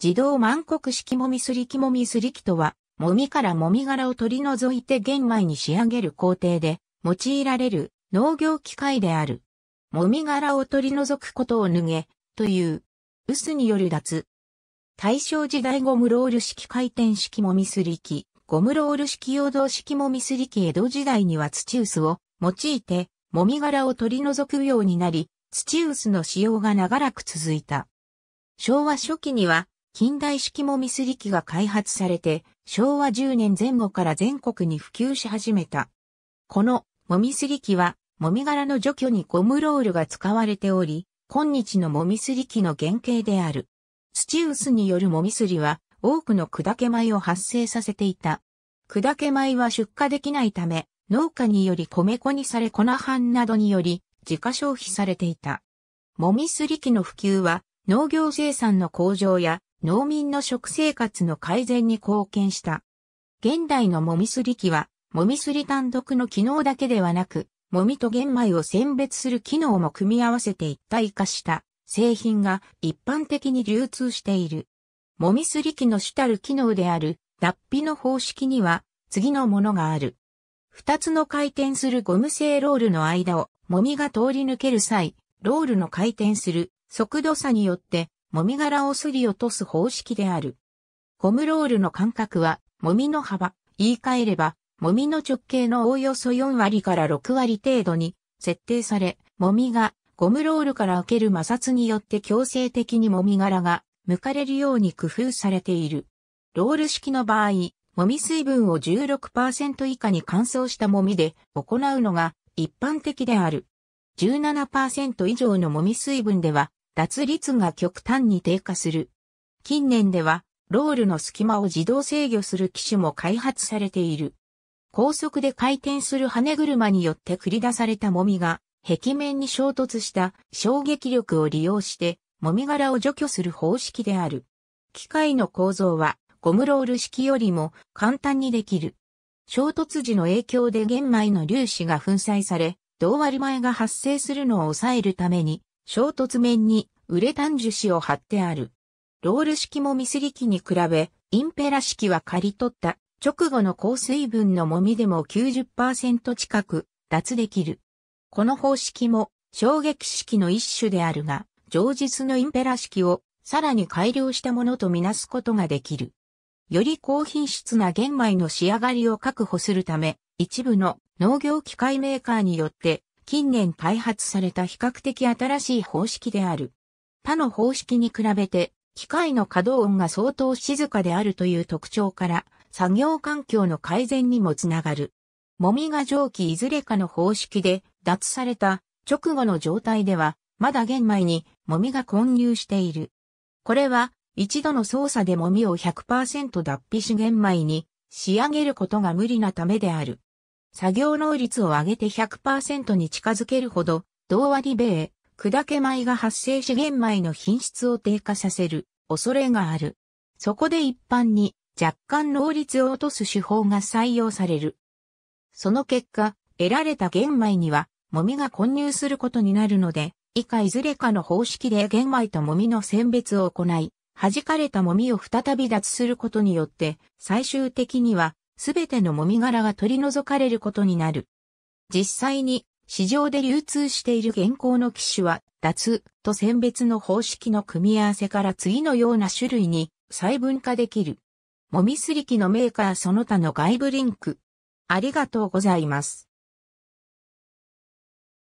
自動満国式もみすりきもみすりきとは、もみからもみ殻を取り除いて玄米に仕上げる工程で用いられる農業機械である。もみ殻を取り除くことを脱げ、という、臼による脱。大正時代ゴムロール式回転式もみすり木、ゴムロール式用動式もみすり木江戸時代には土臼を用いて、もみ殻を取り除くようになり、土臼の使用が長らく続いた。昭和初期には近代式もみすり機が開発されて、昭和10年前後から全国に普及し始めた。このもみすり機は、もみ殻の除去にゴムロールが使われており、今日のもみすり機の原型である。土臼によるもみすりは、多くの砕け米を発生させていた。砕け米は出荷できないため、農家により米粉にされ粉飯などにより、自家消費されていた。もみすり機の普及は、農業生産の向上や農民の食生活の改善に貢献した。現代のもみすり機は、もみすり単独の機能だけではなく、もみと玄米を選別する機能も組み合わせて一体化した製品が一般的に流通している。もみすり機の主たる機能である脱皮の方式には次のものがある。二つの回転するゴム製ロールの間をもみが通り抜ける際、ロールの回転する速度差によってもみ殻をすり落とす方式である。ゴムロールの間隔は、もみの幅、言い換えれば、もみの直径のおおよそ4割から6割程度に設定され、もみがゴムロールから受ける摩擦によって強制的にもみ殻が剥かれるように工夫されている。ロール式の場合、もみ水分を16%以下に乾燥したもみで行うのが一般的である。17%以上のもみ水分では脱率が極端に低下する。近年では、ロールの隙間を自動制御する機種も開発されている。高速で回転する跳ね車によって繰り出されたもみが、壁面に衝突した衝撃力を利用して、もみ殻を除去する方式である。機械の構造は、ゴムロール式よりも簡単にできる。衝突時の影響で玄米の粒子が粉砕され、銅割り前が発生するのを抑えるために、衝突面にウレタン樹脂を貼ってある。ロール式もミスリ機に比べ、インペラ式は刈り取った直後の高水分のもみでも90%近く脱できる。この方式も衝撃式の一種であるが、上実のインペラ式をさらに改良したものとみなすことができる。より高品質な玄米の仕上がりを確保するため、一部の農業機械メーカーによって近年開発された比較的新しい方式である。他の方式に比べて、機械の稼働音が相当静かであるという特徴から、作業環境の改善にもつながる。もみが蒸気いずれかの方式で脱された直後の状態では、まだ玄米にもみが混入している。これは、一度の操作でもみを100%脱皮し玄米に仕上げることが無理なためである。作業能率を上げて100%に近づけるほど、同割米、砕け米が発生し玄米の品質を低下させる恐れがある。そこで一般に若干能率を落とす手法が採用される。その結果、得られた玄米には、もみが混入することになるので、以下いずれかの方式で玄米ともみの選別を行い、弾かれたもみを再び脱することによって、最終的にはすべてのもみ殻が取り除かれることになる。実際に市場で流通している現行の機種は脱と選別の方式の組み合わせから次のような種類に細分化できる。もみすり機のメーカーその他の外部リンク。ありがとうございます。